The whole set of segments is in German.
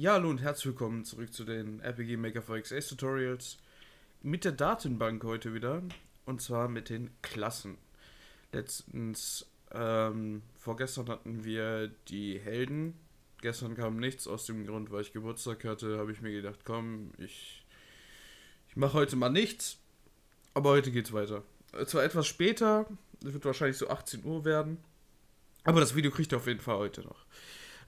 Ja, hallo und herzlich willkommen zurück zu den RPG Maker for x Tutorials mit der Datenbank heute wieder und zwar mit den Klassen. Letztens, ähm, vorgestern hatten wir die Helden. Gestern kam nichts aus dem Grund, weil ich Geburtstag hatte, habe ich mir gedacht, komm, ich, ich mache heute mal nichts. Aber heute geht's weiter. Äh, zwar etwas später, es wird wahrscheinlich so 18 Uhr werden, aber das Video kriegt ihr auf jeden Fall heute noch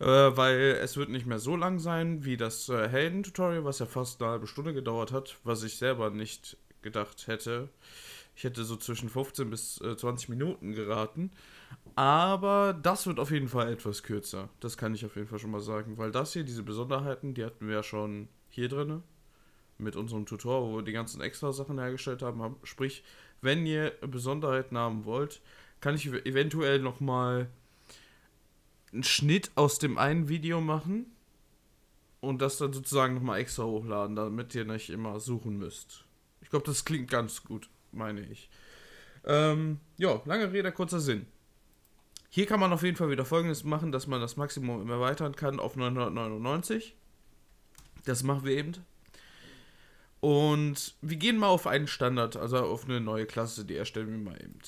äh, weil es wird nicht mehr so lang sein wie das äh, Helden-Tutorial, was ja fast eine halbe Stunde gedauert hat, was ich selber nicht gedacht hätte. Ich hätte so zwischen 15 bis äh, 20 Minuten geraten. Aber das wird auf jeden Fall etwas kürzer. Das kann ich auf jeden Fall schon mal sagen. Weil das hier, diese Besonderheiten, die hatten wir ja schon hier drin. Mit unserem Tutor, wo wir die ganzen extra Sachen hergestellt haben. Sprich, wenn ihr Besonderheiten haben wollt, kann ich eventuell nochmal einen Schnitt aus dem einen Video machen und das dann sozusagen nochmal extra hochladen, damit ihr nicht immer suchen müsst. Ich glaube, das klingt ganz gut, meine ich. Ähm, ja, lange Rede, kurzer Sinn. Hier kann man auf jeden Fall wieder folgendes machen, dass man das Maximum erweitern kann auf 999. Das machen wir eben. Und wir gehen mal auf einen Standard, also auf eine neue Klasse, die erstellen wir mal eben.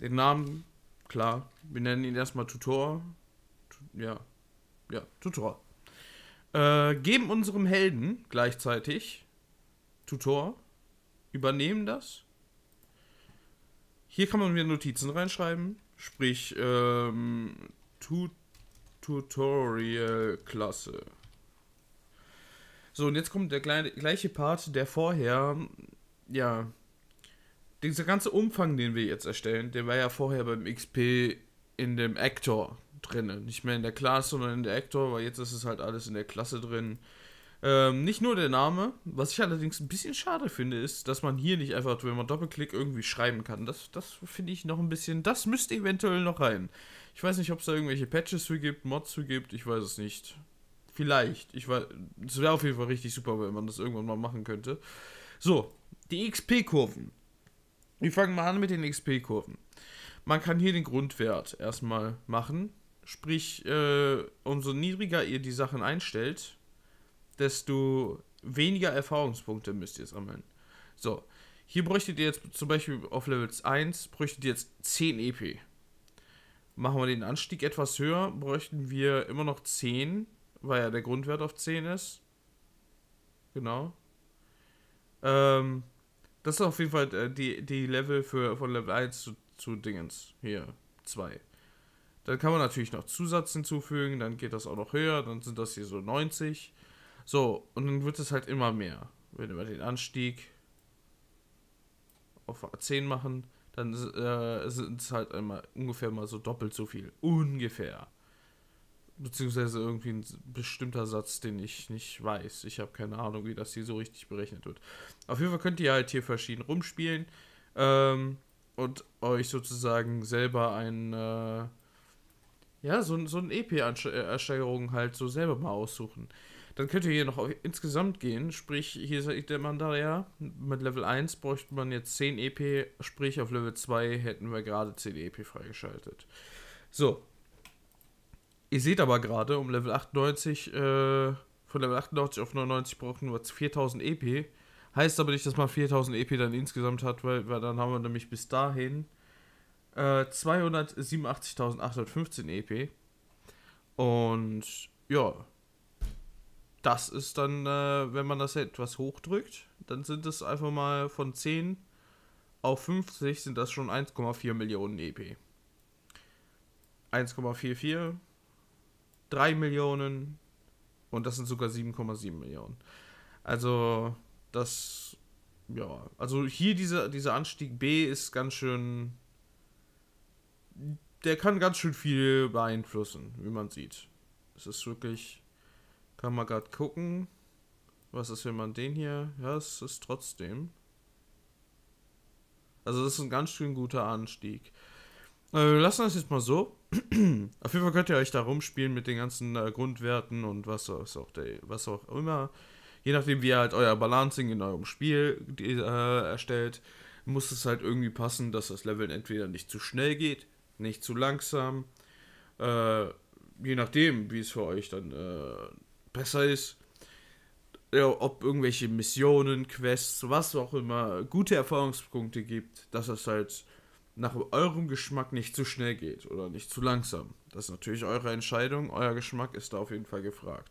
Den Namen, klar, wir nennen ihn erstmal Tutor, ja, ja, Tutor. Äh, geben unserem Helden gleichzeitig Tutor, übernehmen das. Hier kann man wieder Notizen reinschreiben, sprich ähm, Tut Tutorial-Klasse. So, und jetzt kommt der gleiche Part, der vorher, ja, dieser ganze Umfang, den wir jetzt erstellen, der war ja vorher beim XP in dem Actor drin. Nicht mehr in der Class, sondern in der Actor, weil jetzt ist es halt alles in der Klasse drin. Ähm, nicht nur der Name, was ich allerdings ein bisschen schade finde, ist, dass man hier nicht einfach, wenn man Doppelklick irgendwie schreiben kann. Das, das finde ich noch ein bisschen, das müsste eventuell noch rein. Ich weiß nicht, ob es da irgendwelche Patches für gibt, Mods für gibt, ich weiß es nicht. Vielleicht, ich weiß, es wäre auf jeden Fall richtig super, wenn man das irgendwann mal machen könnte. So, die XP-Kurven. Wir fangen mal an mit den XP-Kurven. Man kann hier den Grundwert erstmal machen. Sprich, äh, umso niedriger ihr die Sachen einstellt, desto weniger Erfahrungspunkte müsst ihr sammeln. So, hier bräuchtet ihr jetzt zum Beispiel auf Levels 1, bräuchtet ihr jetzt 10 EP. Machen wir den Anstieg etwas höher, bräuchten wir immer noch 10, weil ja der Grundwert auf 10 ist. Genau. Ähm, das ist auf jeden Fall äh, die, die Level für, von Level 1 zu, zu Dingens. Hier, 2. Dann kann man natürlich noch Zusatz hinzufügen, dann geht das auch noch höher, dann sind das hier so 90. So, und dann wird es halt immer mehr. Wenn wir den Anstieg auf 10 machen, dann äh, sind es halt immer ungefähr mal so doppelt so viel. Ungefähr. Beziehungsweise irgendwie ein bestimmter Satz, den ich nicht weiß. Ich habe keine Ahnung, wie das hier so richtig berechnet wird. Auf jeden Fall könnt ihr halt hier verschieden rumspielen ähm, und euch sozusagen selber ein... Äh, ja, so, so eine EP-Ersteigerung halt so selber mal aussuchen. Dann könnt ihr hier noch auf, insgesamt gehen, sprich, hier sagt man da ja, mit Level 1 bräuchte man jetzt 10 EP, sprich auf Level 2 hätten wir gerade 10 EP freigeschaltet. So. Ihr seht aber gerade, um Level 98, äh, von Level 98 auf 99 brauchen wir 4000 EP. Heißt aber nicht, dass man 4000 EP dann insgesamt hat, weil, weil dann haben wir nämlich bis dahin 287.815 äh, EP. Und ja, das ist dann, äh, wenn man das etwas hochdrückt, dann sind es einfach mal von 10 auf 50 sind das schon 1,4 Millionen EP. 1,44, 3 Millionen und das sind sogar 7,7 Millionen. Also das, ja, also hier dieser, dieser Anstieg B ist ganz schön der kann ganz schön viel beeinflussen, wie man sieht. Es ist wirklich, kann man gerade gucken. Was ist, wenn man den hier? Ja, es ist trotzdem. Also das ist ein ganz schön guter Anstieg. Äh, wir lassen das jetzt mal so. Auf jeden Fall könnt ihr euch da rumspielen mit den ganzen äh, Grundwerten und was, was, auch der, was auch immer. Je nachdem, wie ihr halt euer Balancing in eurem Spiel äh, erstellt, muss es halt irgendwie passen, dass das Level entweder nicht zu schnell geht nicht zu langsam. Äh, je nachdem, wie es für euch dann äh, besser ist. Ja, ob irgendwelche Missionen, Quests, was auch immer, gute Erfahrungspunkte gibt, dass es halt nach eurem Geschmack nicht zu schnell geht oder nicht zu langsam. Das ist natürlich eure Entscheidung, euer Geschmack ist da auf jeden Fall gefragt.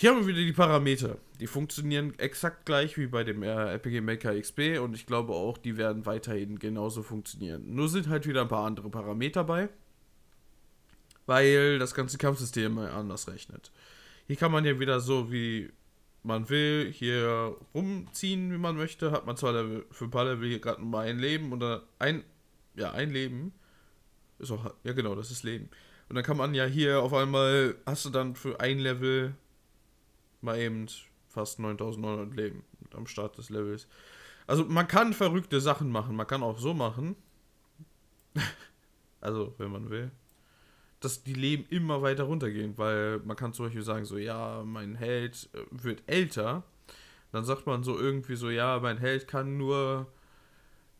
Hier haben wir wieder die Parameter. Die funktionieren exakt gleich wie bei dem äh, RPG Maker XP und ich glaube auch, die werden weiterhin genauso funktionieren. Nur sind halt wieder ein paar andere Parameter bei, weil das ganze Kampfsystem anders rechnet. Hier kann man ja wieder so wie man will, hier rumziehen, wie man möchte. Hat man zwar Level, für ein paar Level hier gerade mal ein Leben oder ein, ja, ein Leben. Ist auch, ja genau, das ist Leben. Und dann kann man ja hier auf einmal, hast du dann für ein Level mal eben fast 9900 Leben am Start des Levels. Also man kann verrückte Sachen machen. Man kann auch so machen. also, wenn man will. Dass die Leben immer weiter runtergehen. Weil man kann zum Beispiel sagen, so, ja, mein Held äh, wird älter. Dann sagt man so irgendwie so, ja, mein Held kann nur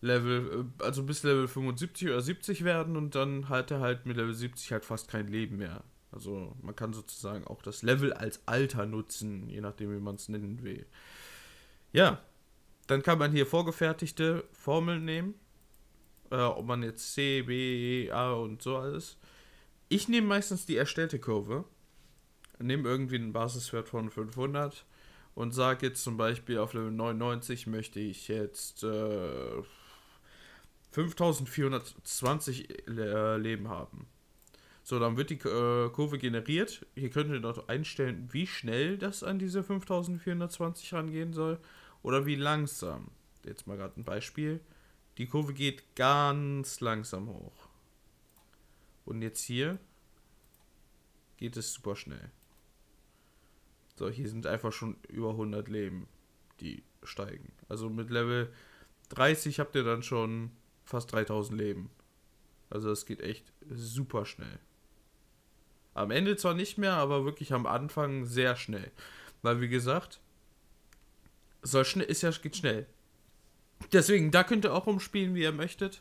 Level, äh, also bis Level 75 oder 70 werden und dann hat er halt mit Level 70 halt fast kein Leben mehr. Also man kann sozusagen auch das Level als Alter nutzen, je nachdem, wie man es nennen will. Ja, dann kann man hier vorgefertigte Formeln nehmen, äh, ob man jetzt C, B, e, A und so alles. Ich nehme meistens die erstellte Kurve, nehme irgendwie einen Basiswert von 500 und sage jetzt zum Beispiel auf Level 99 möchte ich jetzt äh, 5420 äh, Leben haben. So, dann wird die äh, Kurve generiert. Hier könnt ihr dort einstellen, wie schnell das an diese 5420 rangehen soll oder wie langsam. Jetzt mal gerade ein Beispiel. Die Kurve geht ganz langsam hoch. Und jetzt hier geht es super schnell. So, hier sind einfach schon über 100 Leben, die steigen. Also mit Level 30 habt ihr dann schon fast 3000 Leben. Also es geht echt super schnell. Am Ende zwar nicht mehr, aber wirklich am Anfang sehr schnell. Weil, wie gesagt, soll schnell, ist ja, geht schnell. Deswegen, da könnt ihr auch rumspielen, wie ihr möchtet.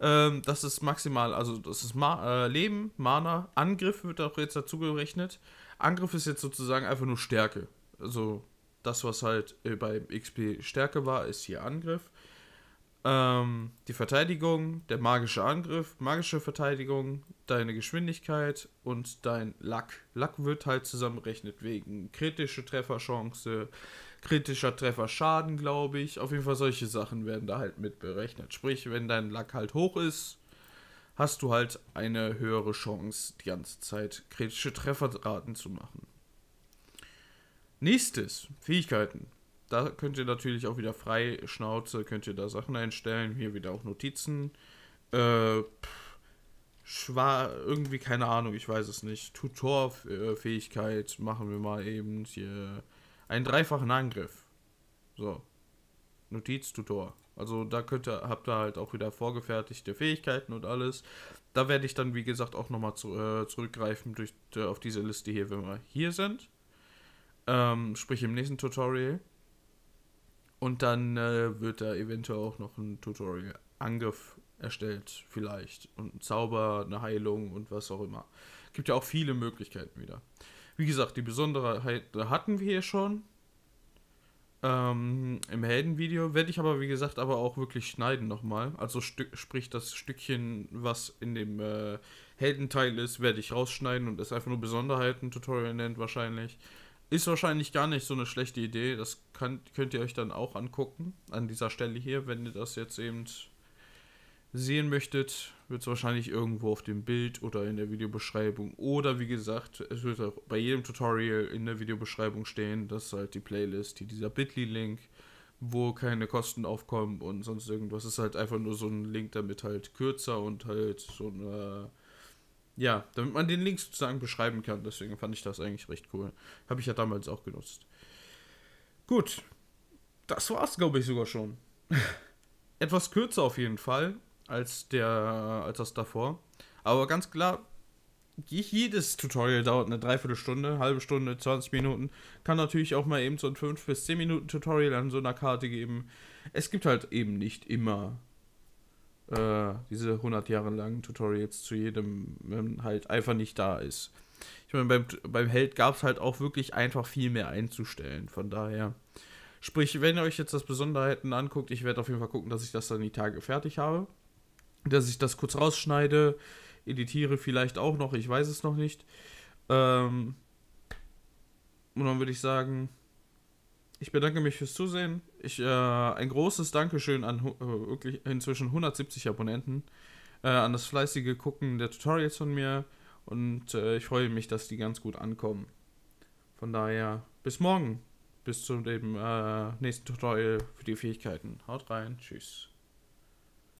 Ähm, das ist maximal, also das ist Ma äh, Leben, Mana, Angriff wird auch jetzt dazu gerechnet. Angriff ist jetzt sozusagen einfach nur Stärke. Also das, was halt äh, bei XP Stärke war, ist hier Angriff. Ähm, die Verteidigung, der magische Angriff, magische Verteidigung, deine Geschwindigkeit und dein Lack. Lack wird halt zusammenrechnet wegen kritische Trefferchance, kritischer Trefferschaden, glaube ich. Auf jeden Fall solche Sachen werden da halt mit berechnet. Sprich, wenn dein Lack halt hoch ist, hast du halt eine höhere Chance, die ganze Zeit kritische Trefferraten zu machen. Nächstes, Fähigkeiten. Da könnt ihr natürlich auch wieder frei Schnauze, könnt ihr da Sachen einstellen. Hier wieder auch Notizen. Äh, Schwa irgendwie keine Ahnung, ich weiß es nicht. Tutorfähigkeit machen wir mal eben hier. Einen dreifachen Angriff. So. Notiz-Tutor. Also da könnt ihr, habt ihr halt auch wieder vorgefertigte Fähigkeiten und alles. Da werde ich dann, wie gesagt, auch nochmal zu, äh, zurückgreifen durch, äh, auf diese Liste hier, wenn wir hier sind. Ähm, sprich im nächsten Tutorial. Und dann äh, wird da eventuell auch noch ein Tutorial-Angriff erstellt, vielleicht. Und ein Zauber, eine Heilung und was auch immer. Gibt ja auch viele Möglichkeiten wieder. Wie gesagt, die Besonderheit hatten wir hier schon. Ähm, Im Heldenvideo werde ich aber, wie gesagt, aber auch wirklich schneiden nochmal. Also sprich, das Stückchen, was in dem äh, Heldenteil ist, werde ich rausschneiden und es einfach nur Besonderheiten-Tutorial nennt wahrscheinlich. Ist wahrscheinlich gar nicht so eine schlechte Idee. Das kann, könnt ihr euch dann auch angucken. An dieser Stelle hier, wenn ihr das jetzt eben sehen möchtet, wird es wahrscheinlich irgendwo auf dem Bild oder in der Videobeschreibung. Oder wie gesagt, es wird auch bei jedem Tutorial in der Videobeschreibung stehen. Das ist halt die Playlist, die, dieser Bitly-Link, wo keine Kosten aufkommen und sonst irgendwas. Es ist halt einfach nur so ein Link, damit halt kürzer und halt so eine ja, damit man den Link sozusagen beschreiben kann. Deswegen fand ich das eigentlich recht cool. Habe ich ja damals auch genutzt. Gut. Das war's, glaube ich, sogar schon. Etwas kürzer auf jeden Fall als, der, als das davor. Aber ganz klar, jedes Tutorial dauert eine Dreiviertelstunde, halbe Stunde, 20 Minuten. Kann natürlich auch mal eben so ein 5 bis 10 Minuten Tutorial an so einer Karte geben. Es gibt halt eben nicht immer äh, diese 100 Jahre langen Tutorials zu jedem halt einfach nicht da ist. Ich meine, beim, beim Held gab es halt auch wirklich einfach viel mehr einzustellen. Von daher. Sprich, wenn ihr euch jetzt das Besonderheiten anguckt, ich werde auf jeden Fall gucken, dass ich das dann die Tage fertig habe. Dass ich das kurz rausschneide, editiere vielleicht auch noch, ich weiß es noch nicht. Ähm, und dann würde ich sagen, ich bedanke mich fürs Zusehen. Ich, äh, ein großes Dankeschön an äh, wirklich inzwischen 170 Abonnenten, äh, an das fleißige Gucken der Tutorials von mir und äh, ich freue mich, dass die ganz gut ankommen. Von daher, bis morgen, bis zu dem äh, nächsten Tutorial für die Fähigkeiten. Haut rein, tschüss.